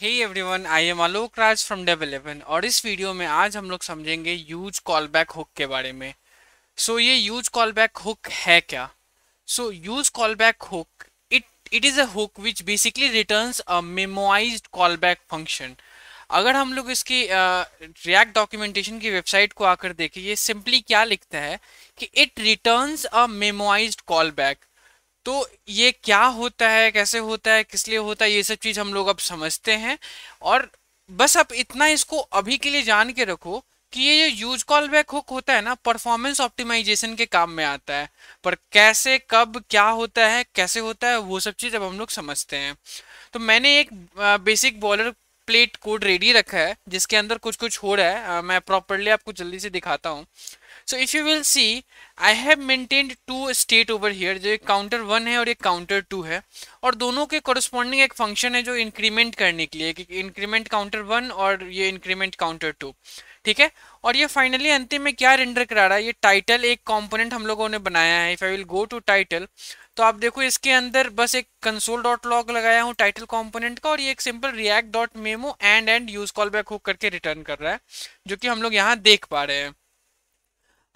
Hey everyone I am Alok Raj from dev eleven और इस video में आज हम लोग समझेंगे यूज कॉल बैक हुक के बारे में सो so, ये यूज कॉल बैक हुक है क्या so use callback hook it it is a hook which basically returns a मेमोइज callback function अगर हम लोग इसकी रिएक्ट uh, डॉक्यूमेंटेशन की वेबसाइट को आकर देखें ये सिंपली क्या लिखता है कि it returns a मेमोइज callback तो ये क्या होता है कैसे होता है किस लिए होता है ये सब चीज़ हम लोग अब समझते हैं और बस अब इतना इसको अभी के लिए जान के रखो कि ये जो यूज कॉल बैक हुक होता है ना परफॉर्मेंस ऑप्टिमाइजेशन के काम में आता है पर कैसे कब क्या होता है कैसे होता है वो सब चीज़ अब हम लोग समझते हैं तो मैंने एक basic boilerplate code ready रखा है जिसके अंदर कुछ कुछ हो रहा है मैं प्रॉपरली आपको जल्दी से दिखाता हूँ so if you will see I have maintained two state over here जो एक काउंटर वन है और एक काउंटर टू है और दोनों के कॉरस्पॉन्डिंग एक फंक्शन है जो इंक्रीमेंट करने के लिए कि इंक्रीमेंट काउंटर वन और ये इंक्रीमेंट काउंटर टू ठीक है और ये फाइनली अंतिम में क्या रेंडर करा रहा है ये टाइटल एक कंपोनेंट हम लोगों ने बनाया है if I will go to title तो आप देखो इसके अंदर बस एक कंसोल डॉट लॉग लगाया हूँ टाइटल कंपोनेंट का और ये एक simple React dot memo and and use callback hook करके रिटर्न कर रहा है जो कि हम लोग यहाँ देख पा रहे हैं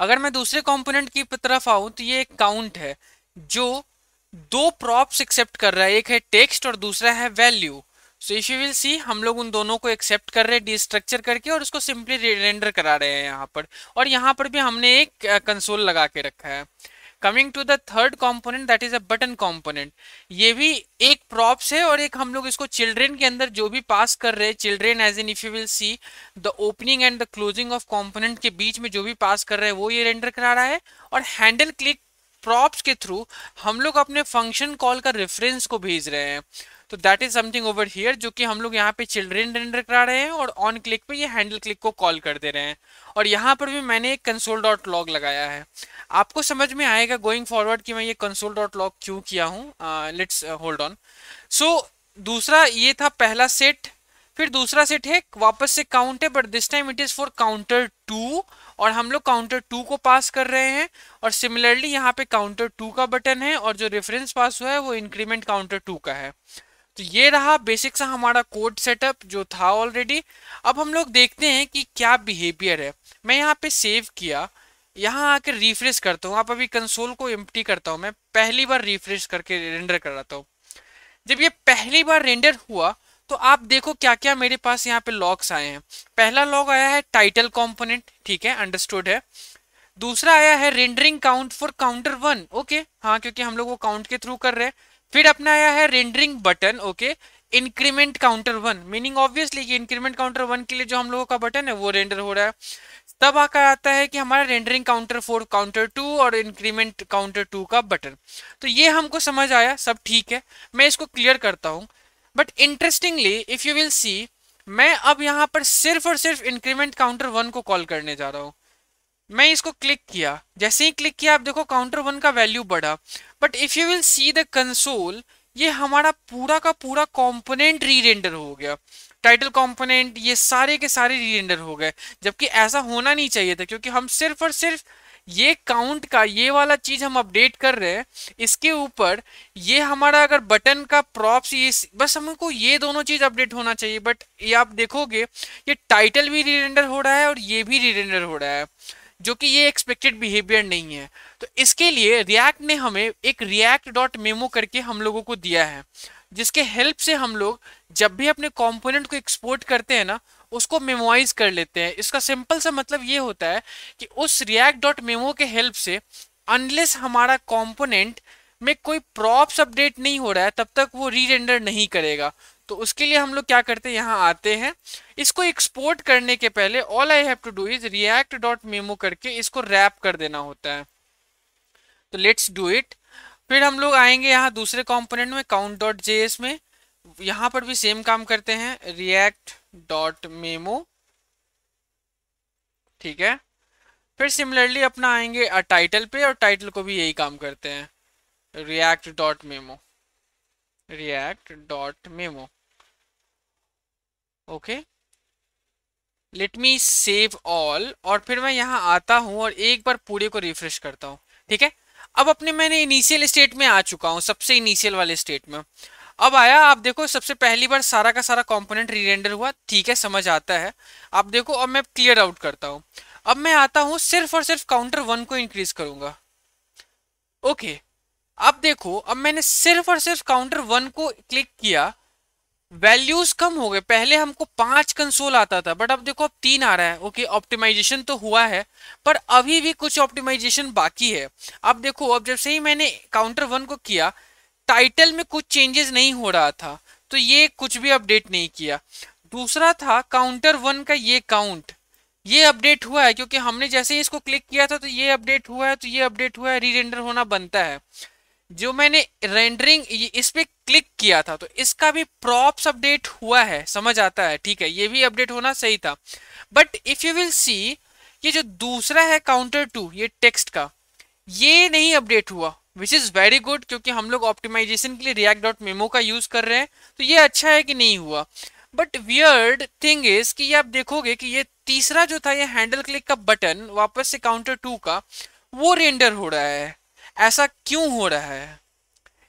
अगर मैं दूसरे कंपोनेंट की तरफ आऊं तो ये एक काउंट है जो दो प्रॉप्स एक्सेप्ट कर रहा है एक है टेक्स्ट और दूसरा है value so if you will see हम लोग उन दोनों को एक्सेप्ट कर रहे हैं डिस्ट्रक्चर करके और उसको सिंपली रेंडर करा रहे हैं यहाँ पर और यहाँ पर भी हमने एक कंसोल लगा के रखा है coming to the third component that is a button component ये भी एक प्रॉप्स है और एक हम लोग इसको चिल्ड्रेन के अंदर जो भी पास कर रहे हैं children as in if you will see the opening and the closing of component के बीच में जो भी पास कर रहे हैं वो ये रेंडर करा रहा है और हैंडल क्लिक प्रॉप्स के थ्रू हम लोग अपने फंक्शन कॉल का रेफरेंस को भेज रहे हैं तो that is something over here जो कि हम लोग यहाँ पे चिल्ड्रेन रेंडर करा रहे हैं और ऑन क्लिक पे ये हैंडल क्लिक को कॉल कर दे रहे हैं और यहाँ पर भी मैंने एक कंसोल डॉट लॉग लगाया है आपको समझ में आएगा गोइंग फॉरवर्ड कि मैं ये कंसोल डॉट लॉग क्यों किया हूँ लेट्स होल्ड ऑन सो दूसरा ये था पहला सेट फिर दूसरा सेट है वापस से काउंट है but this time it is for counter two और हम लोग काउंटर टू को पास कर रहे हैं और सिमिलरली यहाँ पे काउंटर टू का बटन है और जो रेफरेंस पास हुआ है वो इंक्रीमेंट काउंटर टू का है तो ये रहा बेसिक सा हमारा कोड सेटअप जो था ऑलरेडी अब हम लोग देखते हैं कि क्या बिहेवियर है मैं यहाँ पे सेव किया यहाँ आकर रिफ्रेश करता हूँ आप अभी कंसोल को एम्प्टी करता हूँ मैं पहली बार रिफ्रेश करके रेंडर कराता हूँ जब ये पहली बार रेंडर हुआ तो आप देखो क्या क्या मेरे पास यहाँ पे लॉग्स आए हैं पहला लॉग आया है टाइटल कॉम्पोनेंट ठीक है अंडरस्टूड है दूसरा आया है rendering count for counter one okay हाँ क्योंकि हम लोग वो काउंट के थ्रू कर रहे हैं फिर अपना आया है rendering button okay increment counter one meaning obviously कि इंक्रीमेंट काउंटर वन के लिए जो हम लोगों का बटन है वो रेंडर हो रहा है तब आकर आता है कि हमारा rendering counter for counter two और इंक्रीमेंट काउंटर टू का बटन तो ये हमको समझ आया सब ठीक है मैं इसको क्लियर करता हूँ but interestingly if you will see मैं अब यहाँ पर सिर्फ और सिर्फ इंक्रीमेंट काउंटर वन को कॉल करने जा रहा हूँ मैं इसको क्लिक किया जैसे ही क्लिक किया आप देखो काउंटर वन का वैल्यू बढ़ा but if you will see the console ये हमारा पूरा का पूरा कॉम्पोनेंट री रेंडर हो गया टाइटल कॉम्पोनेंट ये सारे के सारे री रेंडर हो गए जबकि ऐसा होना नहीं चाहिए था क्योंकि हम सिर्फ और सिर्फ ये काउंट का ये वाला चीज़ हम अपडेट कर रहे हैं इसके ऊपर ये हमारा अगर बटन का प्रॉप्स ये बस हमको ये दोनों चीज़ अपडेट होना चाहिए बट ये आप देखोगे ये टाइटल भी रीरेंडर हो रहा है और ये भी रीरेंडर हो रहा है जो कि ये एक्सपेक्टेड बिहेवियर नहीं है तो इसके लिए रिएक्ट ने हमें एक रिएक्ट डॉट मेमो करके हम लोगों को दिया है जिसके हेल्प से हम लोग जब भी अपने कंपोनेंट को एक्सपोर्ट करते हैं ना उसको मेमोइज कर लेते हैं इसका सिंपल सा मतलब ये होता है कि उस रिएक्ट डॉट मेमो के हेल्प से अनलेस हमारा कॉम्पोनेंट में कोई प्रॉप्स अपडेट नहीं हो रहा है तब तक वो री नहीं करेगा तो उसके लिए हम लोग क्या करते हैं यहाँ आते हैं इसको एक्सपोर्ट करने के पहले all I have to do is react dot memo करके इसको रैप कर देना होता है तो लेट्स डू इट फिर हम लोग आएंगे यहाँ दूसरे कॉम्पोनेंट में काउंट डॉट जे में यहाँ पर भी सेम काम करते हैं रिएक्ट डॉट मेमो ठीक है फिर सिमिलरली अपना आएंगे टाइटल पे और टाइटल को भी यही काम करते हैं react dot memo react dot memo okay let me save all और फिर मैं यहाँ आता हूँ और एक बार पूरे को refresh करता हूँ ठीक है अब अपने मैंने initial state में आ चुका हूँ सबसे initial वाले state में अब आया आप देखो सबसे पहली बार सारा का सारा कंपोनेंट रीरेंडर हुआ ठीक है समझ आता है आप देखो अब मैं क्लियर आउट करता हूँ अब मैं आता हूँ सिर्फ और सिर्फ काउंटर वन को इंक्रीज करूँगा ओके okay. अब देखो अब मैंने सिर्फ और सिर्फ काउंटर वन को क्लिक किया वैल्यूज कम हो गए पहले हमको पांच कंसोल आता था बट अब देखो अब तीन आ रहा है ओके ऑप्टिमाइजेशन तो हुआ है पर अभी भी कुछ ऑप्टिमाइजेशन बाकी है अब देखो अब जब से ही मैंने काउंटर वन को किया टाइटल में कुछ चेंजेस नहीं हो रहा था तो ये कुछ भी अपडेट नहीं किया दूसरा था काउंटर वन का ये काउंट ये अपडेट हुआ है क्योंकि हमने जैसे ही इसको क्लिक किया था तो ये अपडेट हुआ है तो ये अपडेट हुआ है रीजेंडर होना बनता है जो मैंने रेंडरिंग इस पर क्लिक किया था तो इसका भी प्रॉप्स अपडेट हुआ है समझ आता है ठीक है ये भी अपडेट होना सही था but if you will see ये जो दूसरा है काउंटर टू ये टेक्स्ट का ये नहीं अपडेट हुआ विच इज़ वेरी गुड क्योंकि हम लोग ऑप्टिमाइजेशन के लिए रिएक्ट डॉट मेमो का यूज़ कर रहे हैं तो ये अच्छा है कि नहीं हुआ बट वियर्ड थिंग इज कि ये आप देखोगे कि ये तीसरा जो था ये हैंडल क्लिक का बटन वापस से काउंटर टू का वो रेंडर हो रहा है ऐसा क्यों हो रहा है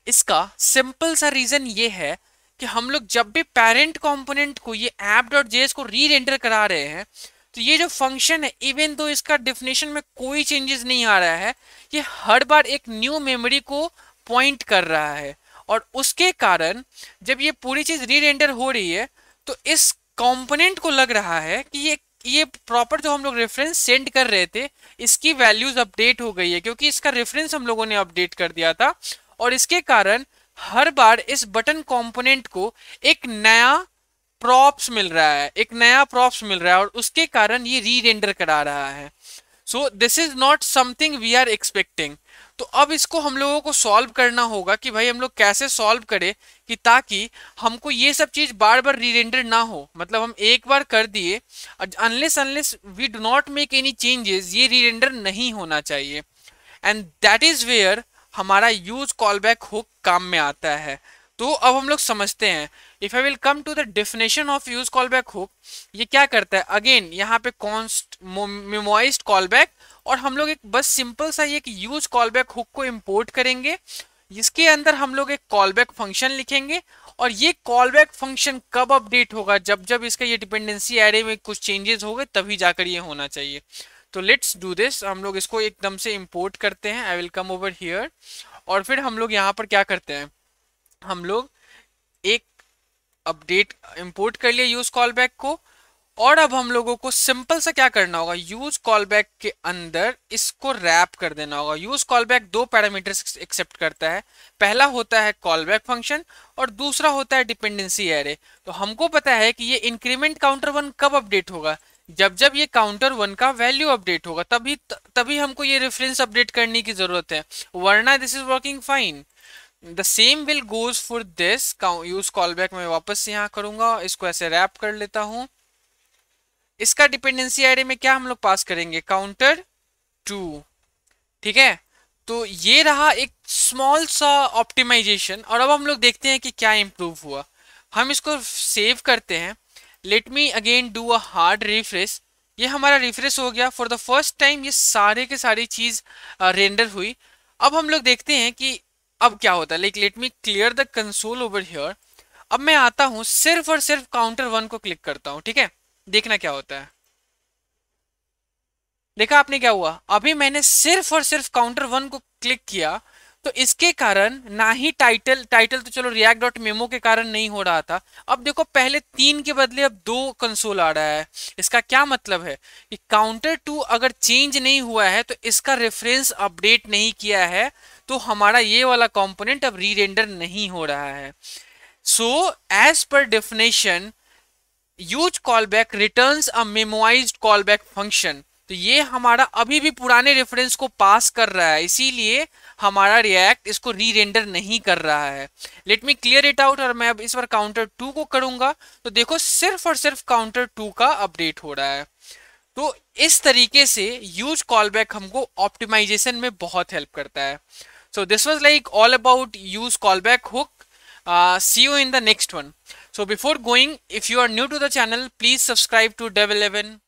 इसका सिंपल सा रीज़न ये है कि हम लोग जब भी पेरेंट कंपोनेंट को ये ऐप डॉट जे को री रेंडर करा रहे हैं तो ये जो फंक्शन है इवन दो इसका डिफिनेशन में कोई चेंजेस नहीं आ रहा है ये हर बार एक न्यू मेमोरी को पॉइंट कर रहा है और उसके कारण जब ये पूरी चीज़ री रेंडर हो रही है तो इस कंपोनेंट को लग रहा है कि ये ये प्रॉपर जो हम लोग रेफरेंस सेंड कर रहे थे इसकी वैल्यूज अपडेट हो गई है क्योंकि इसका रेफरेंस हम लोगों ने अपडेट कर दिया था और इसके कारण हर बार इस बटन कंपोनेंट को एक नया प्रॉप्स मिल रहा है एक नया प्रॉप्स मिल रहा है और उसके कारण ये री रेंडर करा रहा है so this is not something we are expecting तो अब इसको हम लोगों को सॉल्व करना होगा कि भाई हम लोग कैसे सॉल्व करें कि ताकि हमको ये सब चीज़ बार बार रिरेंडर ना हो मतलब हम एक बार कर दिए unless unless we do not make any changes ये रिरेंडर नहीं होना चाहिए एंड दैट इज़ वेयर हमारा यूज कॉल बैक हुक काम में आता है तो अब हम लोग समझते हैं if I will come to the definition of use callback hook ये क्या करता है अगेन यहाँ पे कॉन्स्ट मेमोइज कॉल बैक और हम लोग एक बस सिंपल सा ये यूज कॉल बैक हुक को इम्पोर्ट करेंगे इसके अंदर हम लोग एक कॉल बैक फंक्शन लिखेंगे और ये कॉल बैक फंक्शन कब अपडेट होगा जब जब इसका ये डिपेंडेंसी एरे में कुछ चेंजेस हो गए तभी जाकर ये होना चाहिए तो लेट्स डू दिस हम लोग इसको एकदम से इम्पोर्ट करते हैं I will come over here और फिर हम लोग यहाँ पर क्या करते हैं हम लोग एक अपडेट इंपोर्ट कर लिया यूज कॉल बैक को और अब हम लोगों को सिंपल से क्या करना होगा यूज कॉल बैक के अंदर इसको रैप कर देना होगा यूज कॉल बैक दो पैरामीटर्स एक्सेप्ट करता है पहला होता है कॉल बैक फंक्शन और दूसरा होता है डिपेंडेंसी एरे तो हमको पता है कि ये इंक्रीमेंट काउंटर वन कब अपडेट होगा जब जब ये काउंटर वन का वैल्यू अपडेट होगा तभी तभी हमको ये रेफरेंस अपडेट करने की जरूरत है वरना this is working fine the same will goes for this use back मैं वापस से यहाँ करूंगा इसको ऐसे रैप कर लेता हूँ इसका डिपेंडेंसी आई में क्या हम लोग पास करेंगे काउंटर टू ठीक है तो ये रहा एक स्मॉल सा ऑप्टिमाइजेशन और अब हम लोग देखते हैं कि क्या इम्प्रूव हुआ हम इसको सेव करते हैं let me again do a hard refresh ये हमारा रिफ्रेश हो गया फॉर द फर्स्ट टाइम ये सारे के सारी चीज़ रेंडर हुई अब हम लोग देखते हैं कि अब क्या होता है like let me clear the console over here अब मैं आता हूं सिर्फ और सिर्फ काउंटर वन को क्लिक करता हूं ठीक है देखना क्या होता है देखा आपने क्या हुआ अभी मैंने सिर्फ और सिर्फ काउंटर वन को क्लिक किया तो इसके कारण ना ही टाइटल टाइटल तो चलो रिएक्ट डॉट मेमो के कारण नहीं हो रहा था अब देखो पहले तीन के बदले अब दो कंसोल आ रहा है इसका क्या मतलब है कि काउंटर टू अगर चेंज नहीं हुआ है तो इसका रेफरेंस अपडेट नहीं किया है तो हमारा ये वाला कॉम्पोनेंट अब रीरेंडर नहीं हो रहा है so as per definition use callback return a मेमोइज callback function तो ये हमारा अभी भी पुराने रेफरेंस को पास कर रहा है इसीलिए हमारा रिएक्ट इसको री रेंडर नहीं कर रहा है let me clear it out और मैं अब इस बार काउंटर टू को करूंगा तो देखो सिर्फ और सिर्फ काउंटर टू का अपडेट हो रहा है तो इस तरीके से यूज कॉल बैक हमको ऑप्टिमाइजेशन में बहुत हेल्प करता है so this was like all about use callback hook uh, see you in the next one so before going if you are new to the channel please subscribe to dev 11